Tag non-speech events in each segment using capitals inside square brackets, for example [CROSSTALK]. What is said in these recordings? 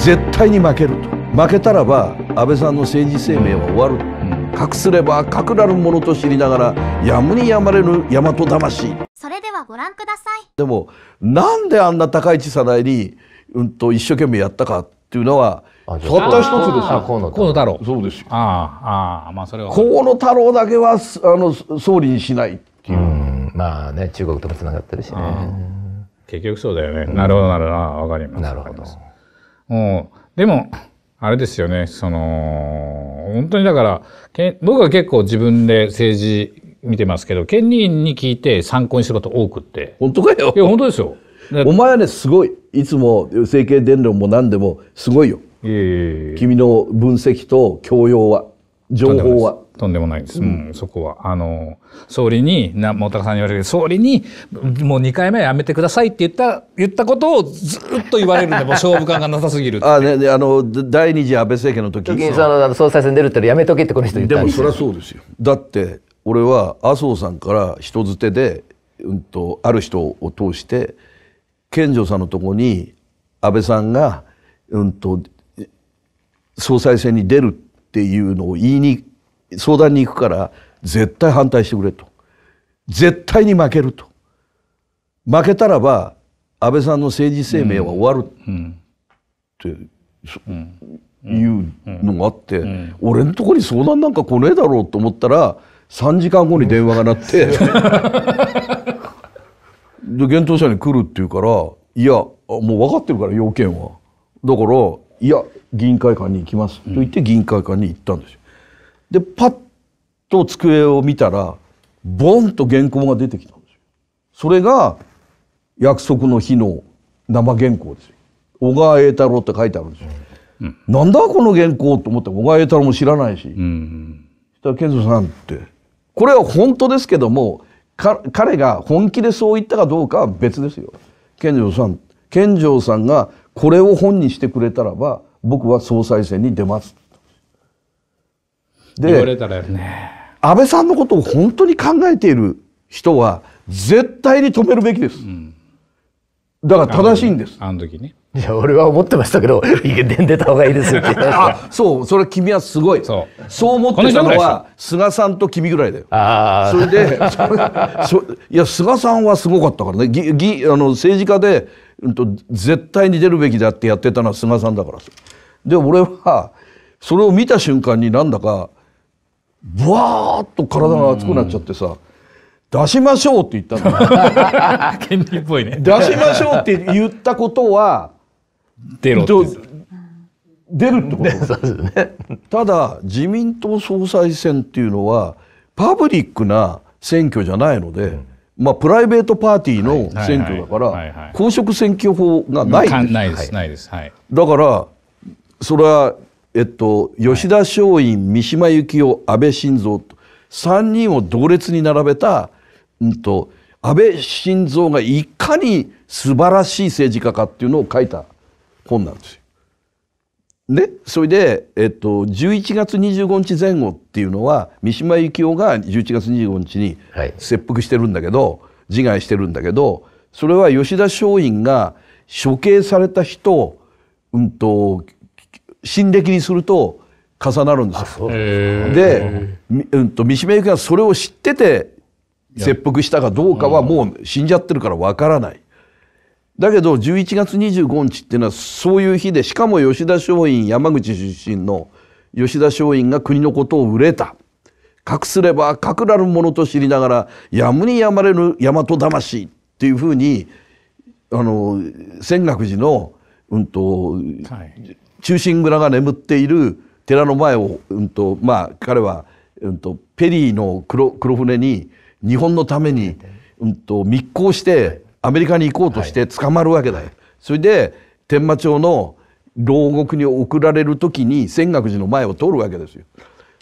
絶対に負けると負けたらば安倍さんの政治生命は終わる、うん、隠すれば隠なるものと知りながらやむにやまれぬ大和魂それではご覧くださいでもなんであんな高市早苗に、うんと、一生懸命やったかっていうのはたった一つですよ河野太郎そうですよああまあそれは河野太郎だけはあの総理にしないっていうまあね中国ともつながってるしね結局そうだよね、なるほどなるほどわかりますなるほどうん、でも、あれですよね、その、本当にだから、僕は結構自分で政治見てますけど、県議員に聞いて参考にすること多くって。本当かよ。いや、本当ですよ。お前はね、すごい。いつも政経伝論も何でもすごいよ。いえいえいえ君の分析と教養は。情報は。とんでもないです。うん、そこは。あの、総理に、な、もたかさんに言われる総理に、もう2回目はやめてくださいって言った、言ったことをずっと言われるんで、[LAUGHS] もう勝負感がなさすぎる。あ、ね、あの、第二次安倍政権の時。時にその、総裁選出るってやめとけってこの人言ったんですでも、そりゃそうですよ。だって、俺は麻生さんから人づてで、うんと、ある人を通して、健常さんのとこに安倍さんが、うんと、総裁選に出るってっていうのを言いに相談に行くから絶対反対してくれと絶対に負けると負けたらば安倍さんの政治生命は終わるって、いうのがあって、俺のとこに相談なんか来ねえだろうと思ったら3時間後に電話が鳴って [LAUGHS] で現当者に来るって言うから「いやもう分かってるから要件は」だから「いや議員会館に行きます」と言って議員会館に行ったんですよ。でパッと机を見たらボンと原稿が出てきたんですよ。それが約束の日の生原稿ですよ。小川栄太郎って書いてあるんですよ。うん、なんだこの原稿と思って小川栄太郎も知らないし、うん、そしたら健三さんってこれは本当ですけどもか彼が本気でそう言ったかどうかは別ですよ。健三さん健三さんがこれを本にしてくれたらば僕は総裁選に出ますで、ね、安倍さんのことを本当に考えている人は絶対に止めるべきです、うん、だから正しいんですあの時ねいや俺は思ってましたけど出た方がいいですよ [LAUGHS] あそうそれ君はすごいそう思ってたのは菅さんと君ぐらいだよあそれでいや菅さんはすごかったからねぎぎあの政治家で、うんと、と絶対に出るべきだってやってたのは菅さんだからで俺はそれを見た瞬間になんだかブワーッと体が熱くなっちゃってさ、出しましょうって言ったの権利 [LAUGHS] っぽいね出しましょうって言ったことは出ろ出るってこと、[LAUGHS] ね、ただ自民党総裁選っていうのはパブリックな選挙じゃないので、うんまあ、プライベートパーティーの選挙だから、公職選挙法がないです。ないです。はい、だから、それは、えっと、吉田松陰三島由紀夫安倍晋三と3人を同列に並べた、うんと、安倍晋三がいかに素晴らしい政治家かっていうのを書いた本なんですよ。でそれで、えっと、11月25日前後っていうのは三島由紀夫が11月25日に切腹してるんだけど、はい、自害してるんだけどそれは吉田松陰が処刑された人、うんと新暦にすると重なるんですよ。で、うん、と三島由紀がそれを知ってて切腹したかどうかはもう死んじゃってるからわからない。だけど11月25日っていうのはそういう日でしかも吉田松陰山口出身の吉田松陰が国のことを憂えた。隠すれば隠らるものと知りながらやむにやまれぬ大和魂っていうふうにあの泉岳寺の、うんと、はい、忠臣蔵が眠っている寺の前を、うんとまあ、彼は、うんと、ペリーの黒黒船に日本のために、うんと、密航してアメリカに行こうとして捕まるわけだよ。はい、それで天満町の牢獄に送られる時に泉岳寺の前を通るわけですよ。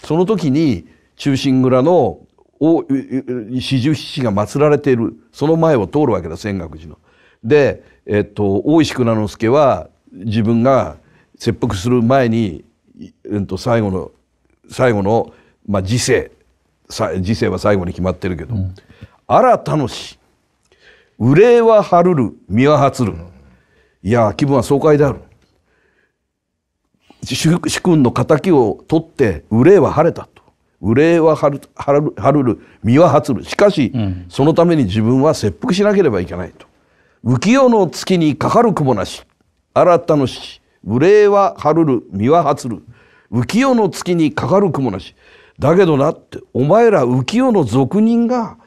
その時に忠臣蔵の四十七が祀られているその前を通るわけだ泉岳寺の。で、えっと、大石内蔵之助は自分が切腹する前に、うん、と最後の最後の、まあ、時世時世は最後に決まってるけど「うん、新たのし憂いは晴るる身ははる」いや気分は爽快である主君の敵を取って憂いは晴れたと憂いは晴る晴る晴るる身はつるしかし、うん、そのために自分は切腹しなければいけないと浮世の月にかかる雲なし新たのし憂は晴るる身ははつる浮世の月にかかる雲なしだけどなってお前ら浮世の俗人が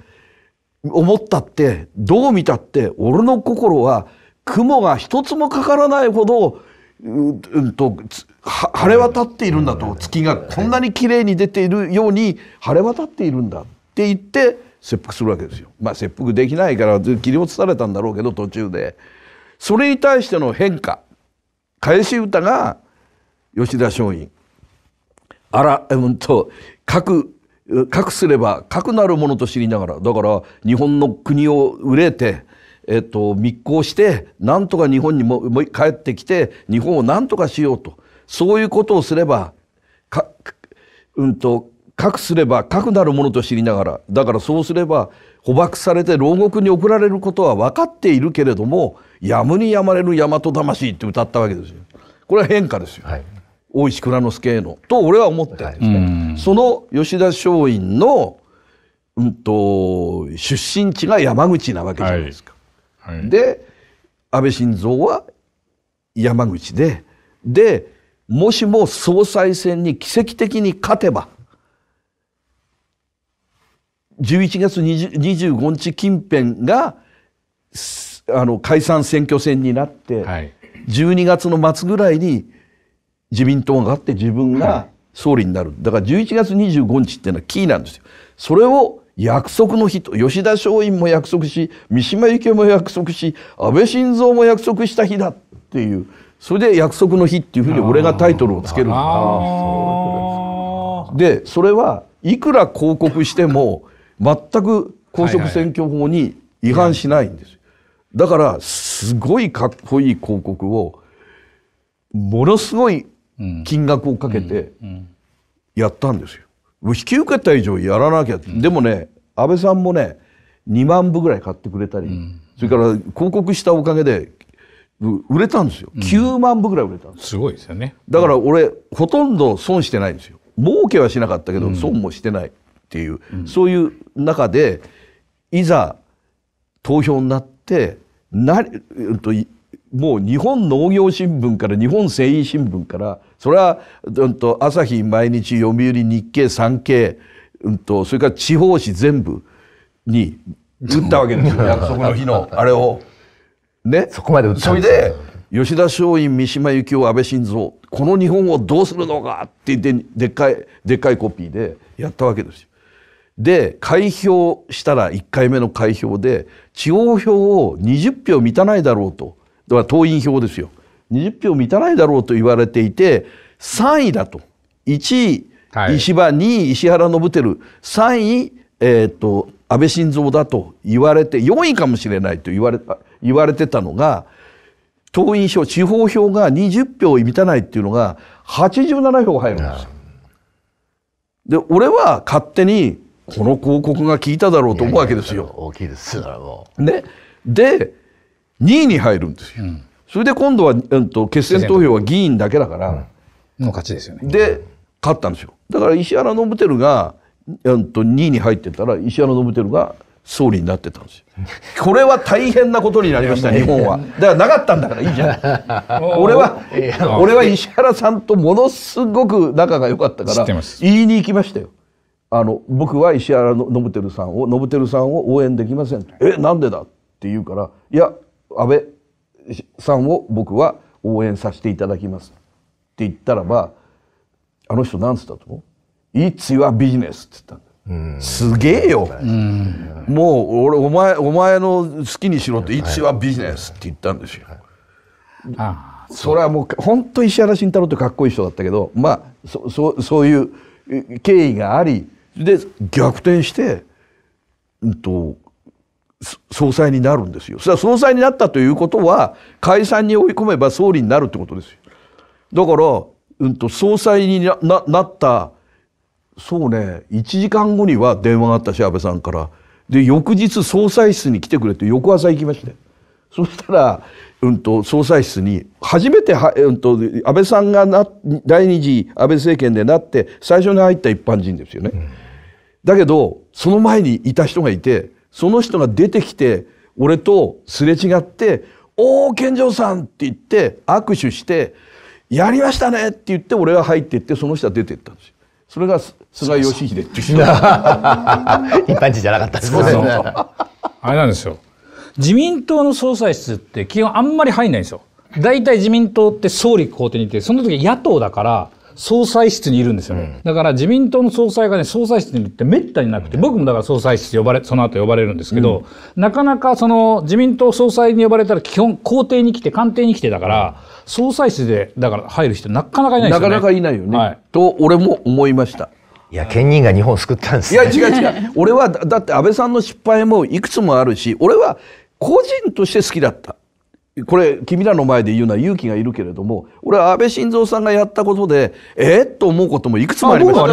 思ったってどう見たって俺の心は雲が一つもかからないほどうんと晴れ渡っているんだと月がこんなに綺麗に出ているように晴れ渡っているんだって言って切腹するわけですよ。まあ切腹できないから切り落とされたんだろうけど途中でそれに対しての変化返し歌が吉田松陰あら、うんと核くすれば核なるものと知りながらだから日本の国を憂えて、えっと、密航してなんとか日本にもも帰ってきて日本をなんとかしようとそういうことをすればか、うんと、核すれば核なるものと知りながらだからそうすれば捕獲されて牢獄に送られることは分かっているけれどもやむにやまれぬ大和魂って歌ったわけですよ。これは変化ですよ。はい、大石蔵之助のと俺は思ってるんですね。はい、その吉田松陰のうんと出身地が山口なわけじゃないですか。はい、で安倍晋三は山口ででもしも総裁選に奇跡的に勝てば11月25日近辺があの解散選挙戦になって、はい、12月の末ぐらいに自民党があって自分が総理になる、だから11月25日っていうのはキーなんですよ。それを約束の日と吉田松陰も約束し三島由紀夫も約束し安倍晋三も約束した日だっていうそれで「約束の日」っていうふうに俺がタイトルをつけるでそれはいくら広告しても全く公職選挙法に違反しないんですよ。だからすごいかっこいい広告をものすごい金額をかけてやったんですよ。引き受けた以上やらなきゃ、でもね安倍さんもね2万部ぐらい買ってくれたり、それから広告したおかげで売れたんですよ、う9万部ぐらい売れたんです、うん、すごいですよねだから俺、ほとんど損してないんですよ儲けはしなかったけど、損もしてないっていう、うん、そういう中でいざ投票になってなともう日本農業新聞から日本繊維新聞からそれは、うん、と朝日毎日読売日経産経、うんと、それから地方紙全部に打ったわけですよ [LAUGHS] 約束の日のあれを。ね、そこまで打ったそれで吉田松陰三島由紀夫安倍晋三この日本をどうするのかってでっかいでっかいコピーでやったわけですよ。で開票したら1回目の開票で地方票を20票満たないだろうとだから党員票ですよ20票満たないだろうと言われていて3位だと1位、はい、石破2位石原伸晃3位、えーと、と安倍晋三だと言われて4位かもしれないと言われ言われてたのが党員票地方票が20票満たないっていうのが87票入るんですよ。で俺は勝手にこの広告が効いただろうと思うわけですよ。大きいですね、で2位に入るんですよ。うん、それで今度は、うん、と、決選投票は議員だけだから、うん、の勝ちですよね。で勝ったんですよ。だから石原伸晃が、うん、と、2位に入ってたら石原伸晃が総理になってたんですよ。[LAUGHS] これは大変なことになりました、日本は。だからなかったんだからいいじゃん。[LAUGHS] 俺は、俺は石原さんとものすごく仲が良かったから、言いに行きましたよ。あの僕は石原伸晃さんを伸晃さんを応援できませんえなんでだって言うからいや安倍さんを僕は応援させていただきますって言ったらばあの人何つったと思うい t s your って言ったすげえよ、うん、もう俺お前お前の好きにしろって「いつはビジネス」って言ったんですよ。あそれはもう本当石原慎太郎ってかっこいい人だったけどまあそそそういう経緯がありで逆転して、うんと、総裁になるんですよ。それは総裁になったということは解散に追い込めば総理になるってことですよ。だから、うんと、総裁にななったそうね1時間後には電話があったし安倍さんから。で翌日総裁室に来てくれて翌朝行きまして。そしたら、うんと、総裁室に初めては、うんと、と安倍さんがな第二次安倍政権でなって最初に入った一般人ですよね。うんだけど、その前にいた人がいて、その人が出てきて、俺とすれ違って、おー、健常さんって言って握手して、やりましたねって言って俺は入っていって、その人は出てったんですよ。それが菅義偉っていう人。[LAUGHS] 一般人じゃなかったですね。あれなんですよ。自民党の総裁室って基本あんまり入んないんですよ。大体自民党って総理公邸にいて、その時野党だから、総裁室にいるんですよね。だから自民党の総裁がね、総裁室にいるってめったになくて、僕もだから総裁室呼ばれ、その後呼ばれるんですけど、なかなかその自民党総裁に呼ばれたら基本公邸に来て、官邸に来てだから、総裁室でだから入る人なかなかいないですよね。なかなかいないよね。はい、と、俺も思いました。いや、県人が日本を救ったんです、ね、いや、違う違う。俺はだ、だって安倍さんの失敗もいくつもあるし、俺は個人として好きだった。これ君らの前で言うのは勇気がいるけれども俺は安倍晋三さんがやったことでえっと思うこともいくつもありますよ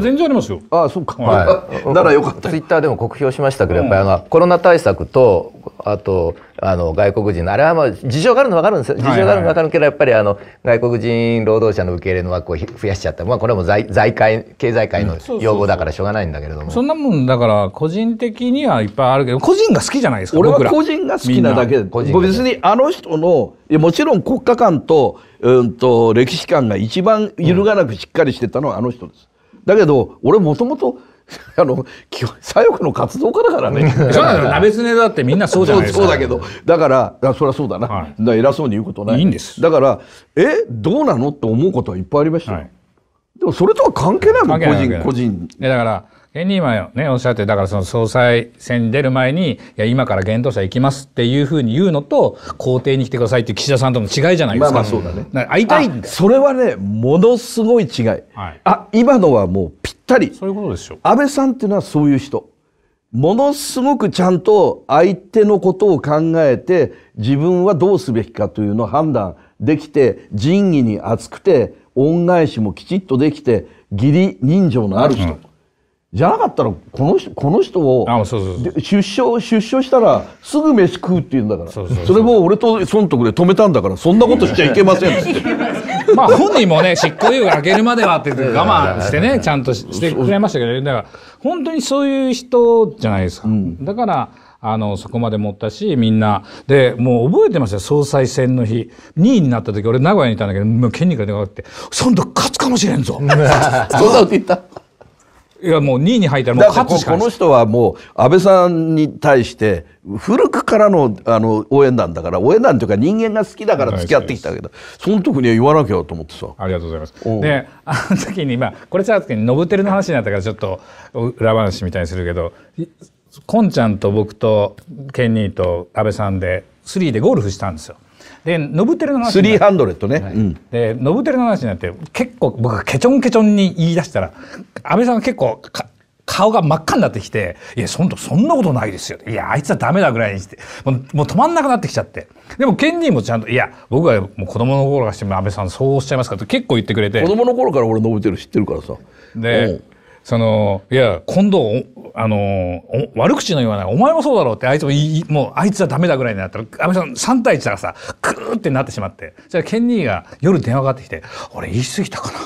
全然ありますよあそうか、はい、[LAUGHS] ならよかったツイッターでも酷評しましたけど、やっぱりあのコロナ対策とあとあの外国人あれはまあ事情があるの分かるんですよ事情があるの分かるけどやっぱりあの外国人労働者の受け入れの枠を増やしちゃった、まあ、これも財財界経済界の要望だからしょうがないんだけれども、そんなもんだから個人的にはいっぱいあるけど個人が好きじゃないですか俺は個人が好きなだけで別にあの人のもちろん国家観と,、うんと、歴史観が一番揺るがなくしっかりしてたのはあの人です。だけど俺もともと [LAUGHS] あの左翼の活動家だからね。[LAUGHS] そうなの、鍋つねだってみんなそうじゃないですか。そうだけど、だからそりゃそうだな。はい、だ偉そうに言うことない。いいんです。だからえどうなのって思うことはいっぱいありました、はい、でもそれとは関係ないもん個人個人。だから。現に今ねおっしゃってだからその総裁選に出る前にいや今から現当者行きますっていうふうに言うのと公邸に来てくださいっていう岸田さんとの違いじゃないですか。まあ、まあそうだね。会いたいんだそれはねものすごい違い。はい、あ今のはもうぴったり。そういうことでしょう。安倍さんっていうのはそういう人。ものすごくちゃんと相手のことを考えて自分はどうすべきかというのを判断できて仁義に厚くて恩返しもきちっとできて義理人情のある人。うんじゃなかったら、この人、この人を、出生、出生したら、すぐ飯食うって言うんだから、それも俺と孫徳で止めたんだから、そんなことしちゃいけませんって。[LAUGHS] まあ本人もね、執行猶予が明けるまではって我慢してね、ちゃんとしてくれましたけど、だから、本当にそういう人じゃないですか。うん、だから、あの、そこまで持ったし、みんな。で、もう覚えてましたよ、総裁選の日。2位になった時、俺名古屋にいたんだけど、もう権利がでかくて、孫徳勝つかもしれんぞ。[LAUGHS] そんなこと言ったいやもう2位に入ったらもう勝つしかないこの人はもう安倍さんに対して古くからのあの応援団だから応援団というか人間が好きだから付き合ってきたけどその時には言わなきゃと思ってさありがとうございますであの時にまあこれさゃあ時にノブテルの話になったからちょっと裏話みたいにするけどこんちゃんと僕とケンニーと安倍さんでスリーでゴルフしたんですよでノブテルの話300ね、はいうん、でノブテルの話になって結構僕ケチョンケチョンに言い出したら安倍さんが結構顔が真っ赤になってきて「いやそんそんなことないですよ」いやあいつはダメだ」ぐらいにしてもうもう止まんなくなってきちゃってでもケンディもちゃんと「いや僕はもう子供の頃からしても安倍さんそうおっしゃいますか」と結構言ってくれて子供の頃から俺ノブテル知ってるからさでその、いや、今度、あの、悪口の言わない、お前もそうだろうって、あいつもい、もう、あいつはダメだぐらいになったら、安倍さん3対1だからさ、クーってなってしまって、じゃあ、ケンニーが夜電話かかってきて、俺言い過ぎたかな。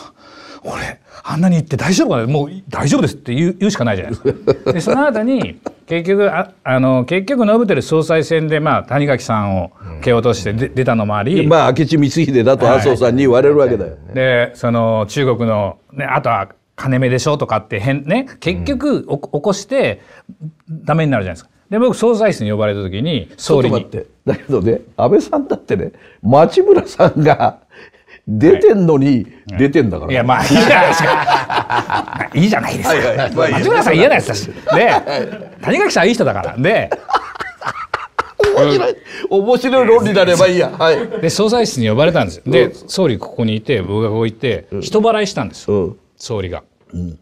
俺、あんなに言って大丈夫かなもう大丈夫ですって言う言うしかないじゃないですか。で、その後に、結局ああの結局述べてる総裁選で、まあ、谷垣さんを蹴落としてで、出たのもあり、まあ、明智光秀だと麻生さんに言われるわけだよね、ねでその中国の、ね、あとは金目でしょとかって変ね結局起こしてダメになるじゃないですか。で僕総裁室に呼ばれた時に総理に。だけどね安倍さんだってね町村さんが出てんのに、出てんだから、いやまあいいじゃないですかいいじゃないですか、はいはいまあ、町村さん嫌なやつだしで谷垣さんいい人だからで面白い面白い論理なればいいや、はい、で総裁室に呼ばれたんですよで総理ここにいて僕がこういて人払いしたんですよ、うん総理が、うん、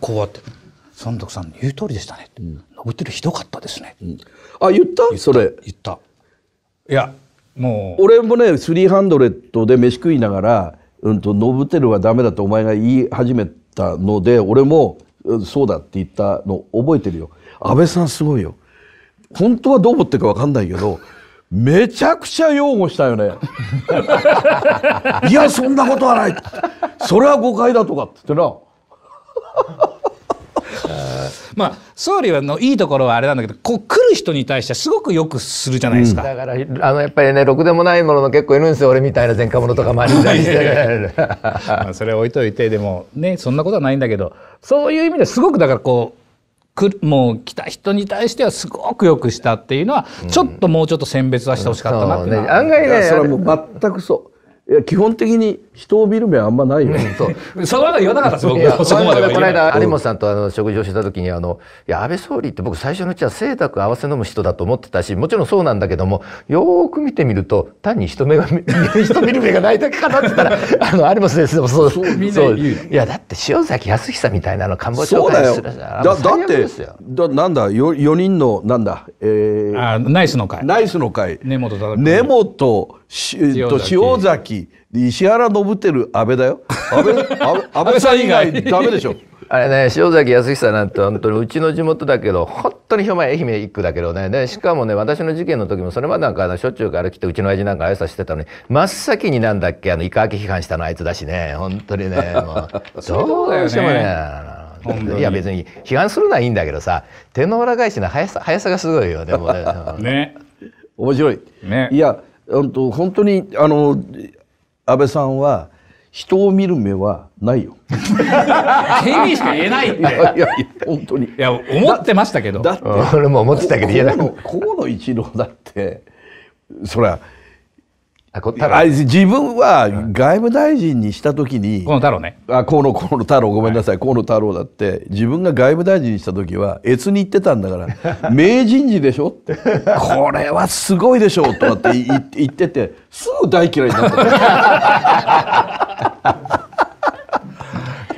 こうやって三徳さん言う通りでしたね、うん、登ってるひどかったですね、うん、あ言ったそれ言ったいやもう俺もね300で飯食いながら「うんと、とノてるはダメだ」とお前が言い始めたので俺も「そうだ」って言ったの覚えてるよ安倍さんすごいよ本当はどう思ってるか分かんないけどめちゃくちゃ擁護したよねいやそんなことはないそれは誤解だとかって言ってな [LAUGHS] まあ総理のいいところはあれなんだけどこう来る人に対してすごくよくするじゃないですか、うん、だからあのやっぱりねろくでもないものの結構いるんですよ俺みたいな前科者とかありして [LAUGHS] まあそれ置いといてでもねそんなことはないんだけどそういう意味ですごくだからこうくもう来た人に対してはすごくよくしたっていうのは、ちょっともうちょっと選別はしてほしかったなって、うんね、案外ねそれはもう全くそういや基本的に人を見る目はあんまないよ、そう。そのまま言わなかったです、僕。そこまでこの間、有本さんとあの食事をした時に、あの、いや、安倍総理って僕最初のうちは清濁合わせ飲む人だと思ってたし、もちろんそうなんだけども、よーく見てみると、単に人目が、[LAUGHS] 人見る目がないだけかなって言ったら、[LAUGHS] あの、有本先生もそう。そう、みんな言う。いや、だって塩崎康久みたいなの官房長官するじゃん。だだって、だなんだ、よ4人の、なんだ、えー、あナイスの会。ナイスの会。根本根本、塩崎。石原伸晃安倍だよ安倍 [LAUGHS] 安倍さん以外ダメでしょあれね塩崎康久なんて本当にうちの地元だけど本当にひょま愛媛一区だけどねでしかもね私の事件の時もそれまでなんかしょっちゅうから来てうちの親父なんか挨拶してたのに真っ先になんだっけあのイカ明批判したのあいつだしね本当にねもう [LAUGHS] どうしてもねいや別に批判するのはいいんだけどさ手の裏返しの速さ速さがすごいよで [LAUGHS] もねね面白い、ね、いや本当にあの安倍さんは人を見る目はないよ。警備員しか言えないって。いやいや本当に。いや思ってましたけど。だって俺も思ってたけど言えない。河野一郎だってそれは。自分は外務大臣にした時に河野太郎ねあ河野河野太郎ごめんなさい、河野太郎だって自分が外務大臣にした時は越に行ってたんだから「[LAUGHS] 名人事でしょ?」って「これはすごいでしょ」とかって言っててすぐ大嫌いになった。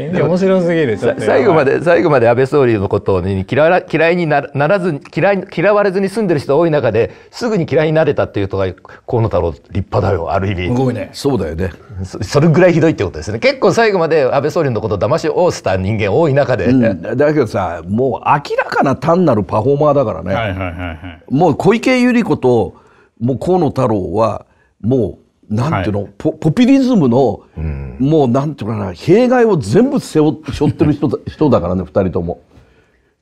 面白すぎる最後まで最後まで安倍総理のことに嫌わ嫌いにならず嫌い嫌われずに住んでる人多い中ですぐに嫌いになれたっていうとが河野太郎立派だよある意味すごいねそうだよねそれぐらいひどいってことですね結構最後まで安倍総理のこと騙しをした人間多い中で、うん、だけどさもう明らかな単なるパフォーマーだからね、はいはいはいはい、もう小池百合子ともう河野太郎はもうなんていうの、はい、ポポピュリズムの、うん、もうなんていうかな、弊害を全部背負背負ってる人 [LAUGHS] 人だからね、二人とも。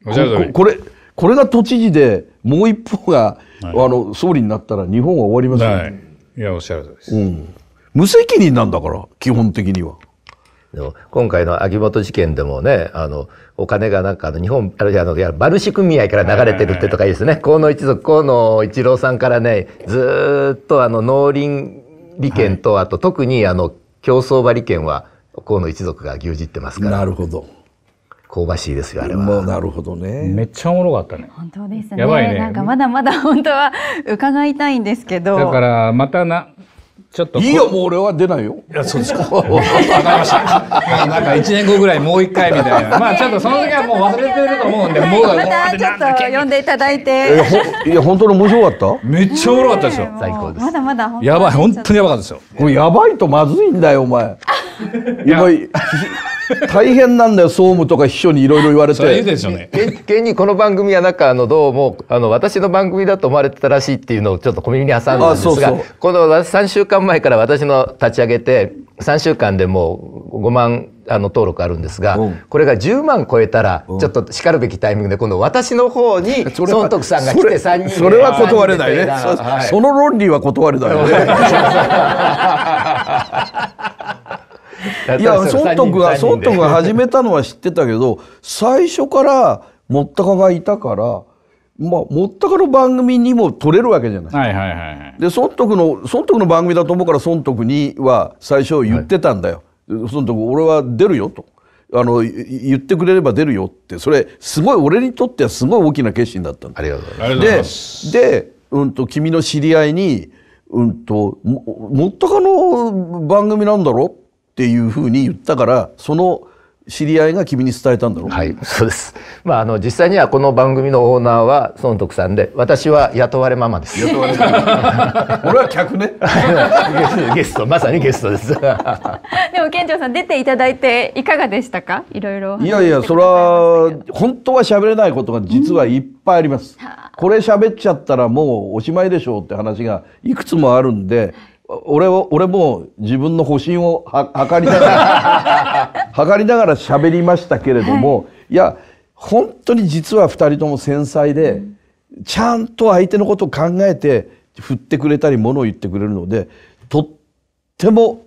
ここれ、これが都知事で、もう一方が、はい、あの、総理になったら日本は終わりますよね。い、や、おっしゃるとりです、うん。無責任なんだから、基本的には。でも今回の秋元事件でもね、あの、お金がなんか、日本、あるいはあの、バルシ組合から流れてるってとかいいですね。河野一族、河野一郎さんからね、ずっとあの、農林、利権と、はい、あと特にあの競走馬利権は河野一族が牛耳ってますからなるほど香ばしいですよあれは、まあ、なるほどねめっちゃおもろかったね本当ですねやばいねなんかまだまだ本当は伺いたいんですけどだからまたなちょっと。いいよ、もう俺は出ないよ。いや、そうですか。[LAUGHS] わかりました。[LAUGHS] なんか1年後ぐらいもう一回みたいな。[LAUGHS] まあちょっとその時はもう忘れてると思うんで、もう。またちょっと読んでいただいて。いや、本当に面白かっためっちゃ面白かったですよ。最高です。まだまだやばい、本当にやばかったですよ。これやばいとまずいんだよ、お前。やばい。大変なんだよ、総務とか秘書にいろいろ言われて。それですよね。現にこの番組はなんか、あの、どうも、あの、私の番組だと思われてたらしいっていうのをちょっと小耳に挟んだんですが、そうそうこの3週間前から私の立ち上げて3週間でもう5万あの登録あるんですが、うん、これが10万超えたら、ちょっとしかるべきタイミングで今度私の方に孫 [LAUGHS] 徳さんが来て3人それは断れないね、はい、その論理は断れないよね [LAUGHS] いや孫徳が孫徳が始めたのは知ってたけど最初からもったかがいたから。まあ、もったかの番組にも取れるわけじゃない。はいはいはいはい、で損得の損得の番組だと思うから損得には最初言ってたんだよ。はい、損得俺は出るよと。あの言ってくれれば出るよってそれすごい俺にとってはすごい大きな決心だったありがとうございますでで、うんと、君の知り合いに、うんと「もったかの番組なんだろ?」っていうふうに言ったからその知り合いが君に伝えたんだろう。はい、そうです。まああの実際にはこの番組のオーナーは孫徳さんで、私は雇われママです。雇われママ。俺は客ね。[LAUGHS] ゲスト、まさにゲストです。[LAUGHS] でも県庁さん出ていただいていかがでしたか？いろいろ。いやいや、それは本当は喋れないことが実はいっぱいあります。うん、これ喋っちゃったらもうおしまいでしょうって話がいくつもあるんで。俺は、俺も自分の保身をは測りながら、[LAUGHS] 測りながら喋りましたけれども、はい、いや、本当に実は2人とも繊細で、うん、ちゃんと相手のことを考えて振ってくれたり、ものを言ってくれるので、とっても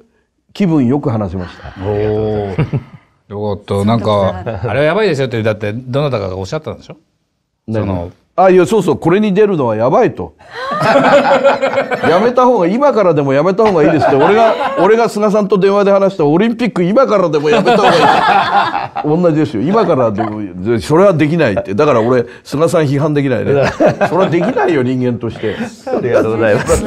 気分よく話しました。およかった。なんか、あれはやばいですよって、だって、どなたかがおっしゃったんでしょその、あいやそうそうこれに出るのはやばいと [LAUGHS] やめた方が今からでもやめた方がいいですって俺が [LAUGHS] 俺が菅さんと電話で話したオリンピック今からでもやめた方がいい同じですよ今からでもそれはできないってだから俺菅さん批判できないねそれはできないよ人間としてありがとうございます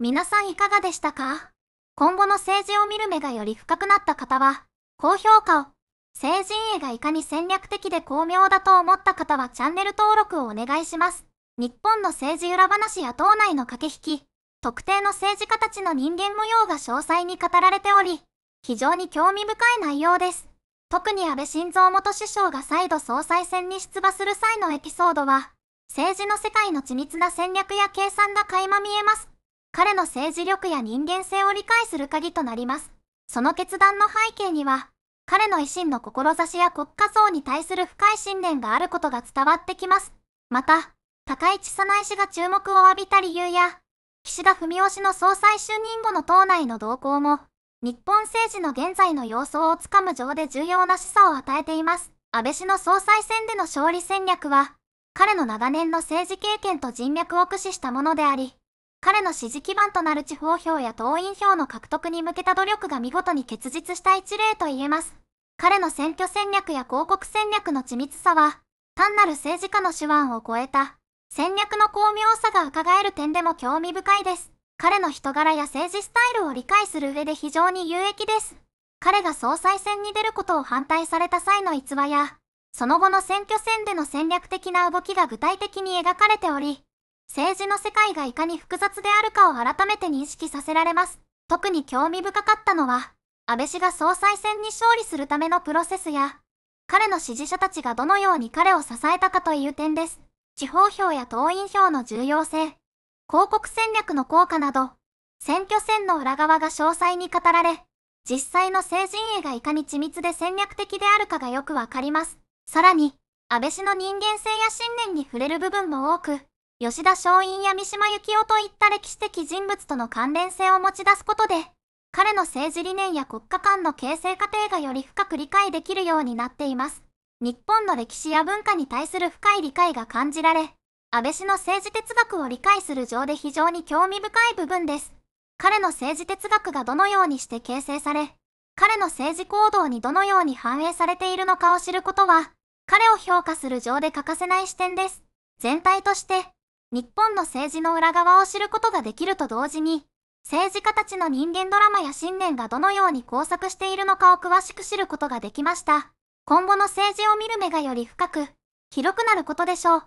皆さんいかがでしたか今後の政治を見る目がより深くなった方は高評価を成人絵がいかに戦略的で巧妙だと思った方はチャンネル登録をお願いします。日本の政治裏話や党内の駆け引き、特定の政治家たちの人間模様が詳細に語られており、非常に興味深い内容です。特に安倍晋三元首相が再度総裁選に出馬する際のエピソードは、政治の世界の緻密な戦略や計算が垣間見えます。彼の政治力や人間性を理解する鍵となります。その決断の背景には、彼の維新の志や国家層に対する深い信念があることが伝わってきます。また、高市早苗氏が注目を浴びた理由や、岸田文雄氏の総裁就任後の党内の動向も、日本政治の現在の様相をつかむ上で重要な示唆を与えています。安倍氏の総裁選での勝利戦略は、彼の長年の政治経験と人脈を駆使したものであり、彼の支持基盤となる地方票や党員票の獲得に向けた努力が見事に結実した一例と言えます。彼の選挙戦略や広告戦略の緻密さは、単なる政治家の手腕を超えた、戦略の巧妙さが伺える点でも興味深いです。彼の人柄や政治スタイルを理解する上で非常に有益です。彼が総裁選に出ることを反対された際の逸話や、その後の選挙戦での戦略的な動きが具体的に描かれており、政治の世界がいかに複雑であるかを改めて認識させられます。特に興味深かったのは、安倍氏が総裁選に勝利するためのプロセスや、彼の支持者たちがどのように彼を支えたかという点です。地方票や党員票の重要性、広告戦略の効果など、選挙戦の裏側が詳細に語られ、実際の政陣営がいかに緻密で戦略的であるかがよくわかります。さらに、安倍氏の人間性や信念に触れる部分も多く、吉田松陰や三島由紀夫といった歴史的人物との関連性を持ち出すことで、彼の政治理念や国家間の形成過程がより深く理解できるようになっています。日本の歴史や文化に対する深い理解が感じられ、安倍氏の政治哲学を理解する上で非常に興味深い部分です。彼の政治哲学がどのようにして形成され、彼の政治行動にどのように反映されているのかを知ることは、彼を評価する上で欠かせない視点です。全体として、日本の政治の裏側を知ることができると同時に、政治家たちの人間ドラマや信念がどのように交錯しているのかを詳しく知ることができました。今後の政治を見る目がより深く、広くなることでしょう。